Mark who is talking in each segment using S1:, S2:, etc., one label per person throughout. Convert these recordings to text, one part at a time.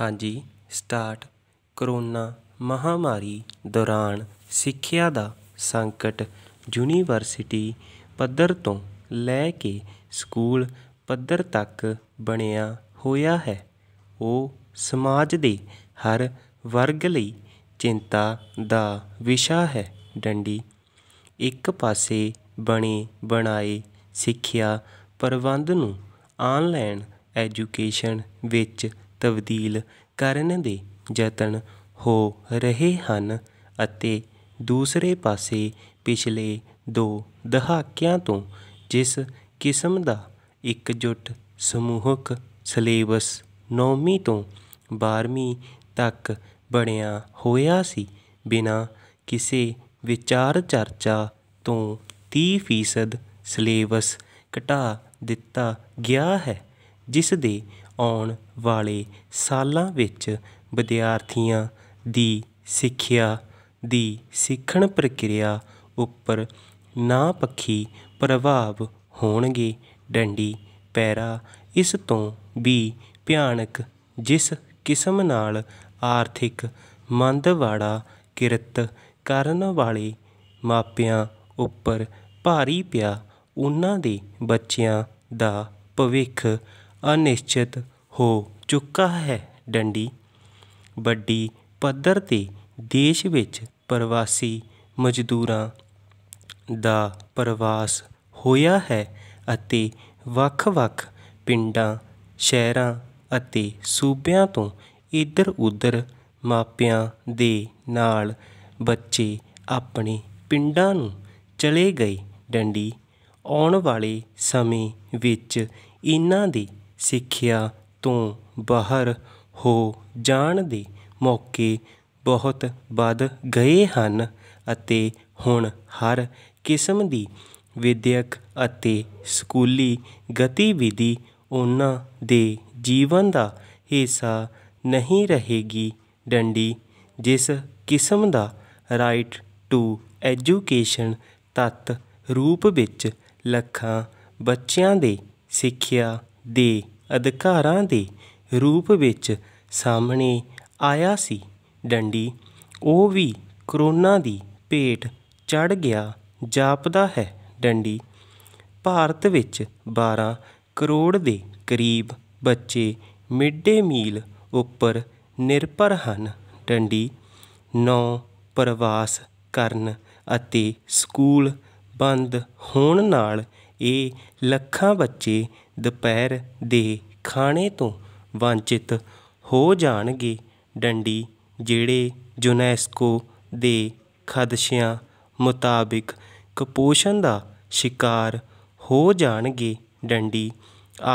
S1: ਹਾਂਜੀ start corona ਮਹਾਮਾਰੀ ਦੌਰਾਨ ਸਿੱਖਿਆ ਦਾ ਸੰਕਟ ਯੂਨੀਵਰਸਿਟੀ ਪੱਧਰ ਤੋਂ ਲੈ ਕੇ ਸਕੂਲ ਪੱਧਰ ਤੱਕ ਬਣਿਆ ਹੋਇਆ ਹੈ ਉਹ ਸਮਾਜ ਦੇ ਹਰ ਵਰਗ ਲਈ ਚਿੰਤਾ ਦਾ ਵਿਸ਼ਾ ਹੈ ਡੰਡੀ ਇੱਕ ਪਾਸੇ ਬਣੇ ਬਣਾਏ ਸਿੱਖਿਆ ਪ੍ਰਬੰਧ ਨੂੰ ਆਨਲਾਈਨ ਐਜੂਕੇਸ਼ਨ ਵਿੱਚ ਤਬਦੀਲ ਕਰਨ ਦੇ ਯਤਨ ਹੋ ਰਹੇ ਹਨ ਅਤੇ ਦੂਸਰੇ ਪਾਸੇ ਪਿਛਲੇ 2 ਦਹਾਕਿਆਂ ਤੋਂ ਜਿਸ ਕਿਸਮ ਦਾ ਇਕਜੁੱਟ ਸਮੂਹਕ ਸਿਲੇਬਸ 9ਵੀਂ ਤੋਂ 12ਵੀਂ ਤੱਕ ਬਣਿਆ ਹੋਇਆ ਸੀ ਬਿਨਾ ਕਿਸੇ ਵਿਚਾਰ ਚਰਚਾ ਤੋਂ 30% ਸਿਲੇਬਸ ਘਟਾ ਦਿੱਤਾ ਗਿਆ ਹੈ ਜਿਸ ਦੇ ਆਉਣ ਵਾਲੇ ਸਾਲਾਂ ਵਿੱਚ ਵਿਦਿਆਰਥੀਆਂ ਦੀ ਸਿੱਖਿਆ ਦੀ ਸਿੱਖਣ ਪ੍ਰਕਿਰਿਆ ਉੱਪਰ ਨਾ ਪੱਖੀ ਪ੍ਰਭਾਵ ਹੋਣਗੇ ਡੰਡੀ ਪੈਰਾ ਇਸ ਤੋਂ ਵੀ ਭਿਆਨਕ ਜਿਸ ਕਿਸਮ ਨਾਲ ਆਰਥਿਕ ਮੰਦਵਾੜਾ ਕਿਰਤ ਕਰਨ ਵਾਲੇ ਮਾਪਿਆਂ ਉੱਪਰ ਭਾਰੀ ਪਿਆ ਉਹਨਾਂ ਦੇ ਬੱਚਿਆਂ ਦਾ ਭਵਿੱਖ ਅਨਿਸ਼ਚਿਤ ਹੋ ਚੁੱਕਾ ਹੈ ਡੰਡੀ ਵੱਡੀ ਪੱਧਰ ਤੇ ਦੇਸ਼ ਵਿੱਚ ਪ੍ਰਵਾਸੀ ਮਜ਼ਦੂਰਾਂ ਦਾ ਪ੍ਰਵਾਸ ਹੋਇਆ ਹੈ ਅਤੇ ਵੱਖ-ਵੱਖ ਪਿੰਡਾਂ ਸ਼ਹਿਰਾਂ ਅਤੇ ਸੂਬਿਆਂ ਤੋਂ ਇੱਧਰ-ਉੱਧਰ ਮਾਪਿਆਂ ਦੇ ਨਾਲ ਬੱਚੇ ਆਪਣੇ ਪਿੰਡਾਂ ਨੂੰ ਚਲੇ ਗਏ ਡੰਡੀ ਆਉਣ ਵਾਲੇ ਸਮੇਂ ਵਿੱਚ ਇਹਨਾਂ ਦੀ ਸਿੱਖਿਆ ਤੋਂ ਬਾਹਰ ਹੋ ਜਾਣ ਦੇ ਮੌਕੇ ਬਹੁਤ ਵੱਧ ਗਏ ਹਨ ਅਤੇ ਹੁਣ ਹਰ ਕਿਸਮ ਦੀ ਵਿਦਿਅਕ ਅਤੇ ਸਕੂਲੀ ਗਤੀਵਿਧੀ ਉਹਨਾਂ ਦੇ ਜੀਵਨ ਦਾ ਹਿੱਸਾ ਨਹੀਂ ਰਹੇਗੀ ਡੰਡੀ ਜਿਸ ਕਿਸਮ ਦਾ ਰਾਈਟ ਟੂ ਐਜੂਕੇਸ਼ਨ ਤਤ ਰੂਪ ਵਿੱਚ ਲੱਖਾਂ ਬੱਚਿਆਂ ਦੇ ਸਿੱਖਿਆ ਦੇ ਅਧਿਕਾਰਾਂ ਦੇ ਰੂਪ ਵਿੱਚ ਸਾਹਮਣੇ ਆਇਆ ਸੀ ਡੰਡੀ ਉਹ ਵੀ ਕਰੋਨਾ ਦੀ ਭੇਟ ਚੜ ਗਿਆ ਜਾਪਦਾ ਹੈ ਡੰਡੀ ਭਾਰਤ ਵਿੱਚ 12 ਕਰੋੜ ਦੇ ਕਰੀਬ ਬੱਚੇ ਮਿਡ ਡੇ ਮੀਲ ਉੱਪਰ ਨਿਰਭਰ ਹਨ ਡੰਡੀ ਨੌ ਪ੍ਰਵਾਸ ਕਰਨ ਅਤੇ ਸਕੂਲ ਬੰਦ ਹੋਣ ਨਾਲ ਇਹ ਲੱਖਾਂ ਬੱਚੇ ਦੁਪਹਿਰ ਦੇ ਖਾਣੇ ਤੋਂ ਵਾਂਝਿਤ ਹੋ ਜਾਣਗੇ ਡੰਡੀ ਜਿਹੜੇ ਯੂਨੈਸਕੋ ਦੇ ਖਦਸ਼ਿਆਂ ਮੁਤਾਬਿਕ ਕਪੋਸ਼ਣ ਦਾ ਸ਼ਿਕਾਰ ਹੋ ਜਾਣਗੇ ਡੰਡੀ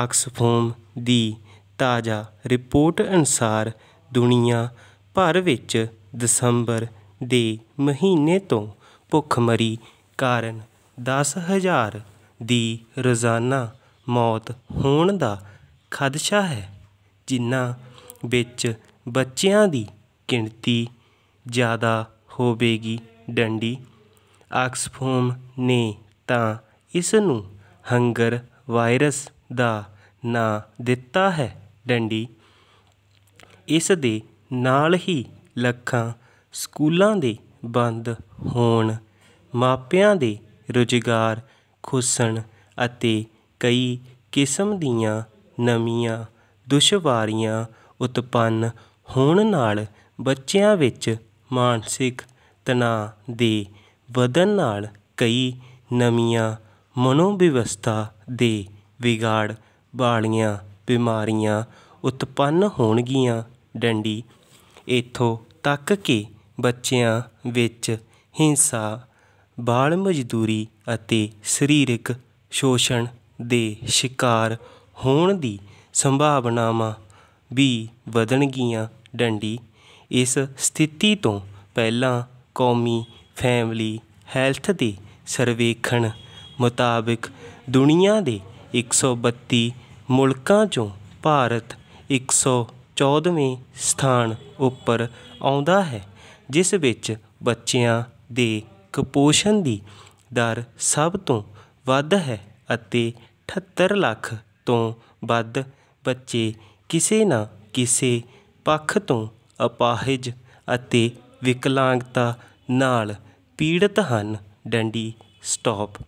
S1: ਆਕਸਫੋਮ ਦੀ ਤਾਜ਼ਾ ਰਿਪੋਰਟ ਅਨੁਸਾਰ ਦੁਨੀਆ ਭਰ ਵਿੱਚ ਦਸੰਬਰ ਦੇ ਮਹੀਨੇ ਤੋਂ ਭੁੱਖਮਰੀ ਕਾਰਨ 10000 ਦੀ ਰੋਜ਼ਾਨਾ ਮੌਤ ਹੋਣ ਦਾ ਖਦਸ਼ਾ ਹੈ ਜਿਨ੍ਹਾਂ ਵਿੱਚ ਬੱਚਿਆਂ ਦੀ ਗਿਣਤੀ ਜ਼ਿਆਦਾ ਹੋਵੇਗੀ ਡੰਡੀ ਆਕਸਫੋਮ ਨੇ ਤਾਂ ਇਸ ਨੂੰ ਹੰਗਰ ਵਾਇਰਸ ਦਾ ਨਾਂ ਦਿੱਤਾ ਹੈ ਡੰਡੀ ਇਸ ਦੇ ਨਾਲ ਹੀ ਲੱਖਾਂ ਸਕੂਲਾਂ ਦੇ ਬੰਦ ਹੋਣ ਮਾਪਿਆਂ ਦੇ ਰੁਜ਼ਗਾਰ ਖੁੱਸਣ ਅਤੇ ਕਈ ਕਿਸਮ ਦੀਆਂ ਨਵੀਆਂ ਦੁਸ਼ਵਾਰੀਆਂ ਉਤਪੰਨ ਹੋਣ ਨਾਲ ਬੱਚਿਆਂ ਵਿੱਚ ਮਾਨਸਿਕ ਤਣਾਅ ਦੇ ਵਧਣ ਨਾਲ ਕਈ ਨਵੀਆਂ ਮਨੋਵਿਵਸਥਾ ਦੇ ਵਿਗਾੜ ਵਾਲੀਆਂ ਬਿਮਾਰੀਆਂ ਉਤਪੰਨ ਹੋਣਗੀਆਂ ਡੰਡੀ ਇਥੋਂ ਤੱਕ ਕਿ ਬੱਚਿਆਂ ਵਿੱਚ ਹਿੰਸਾ ਬਾਲ ਮਜ਼ਦੂਰੀ ਅਤੇ ਸਰੀਰਕ ਸ਼ੋਸ਼ਣ ਦੇ ਸ਼ਿਕਾਰ ਹੋਣ ਦੀ ਸੰਭਾਵਨਾਵਾਂ ਵੀ ਵਧਣਗੀਆਂ ਡੰਡੀ ਇਸ ਸਥਿਤੀ ਤੋਂ ਪਹਿਲਾਂ ਕੌਮੀ ਫੈਮਿਲੀ ਹੈਲਥ ਦੇ ਸਰਵੇਖਣ ਮੁਤਾਬਕ ਦੁਨੀਆ ਦੇ 132 ਮੁਲਕਾਂ 'ਚੋਂ ਭਾਰਤ 114ਵੇਂ ਸਥਾਨ ਉੱਪਰ ਆਉਂਦਾ ਹੈ ਜਿਸ ਵਿੱਚ ਬੱਚਿਆਂ ਦੇ ਕੁਪੋਸ਼ਣ ਦੀ ਦਰ ਸਭ ਤੋਂ ਵੱਧ ਹੈ ਅਤੇ 78 ਲੱਖ ਤੋਂ ਵੱਧ ਬੱਚੇ ਕਿਸੇ ਨਾ ਕਿਸੇ ਪੱਖ ਤੋਂ ਅਪਾਹਜ ਅਤੇ ਵਿਕਲਾਂਗਤਾ ਨਾਲ ਪੀੜਤ ਹਨ ਡੰਡੀ ਸਟਾਪ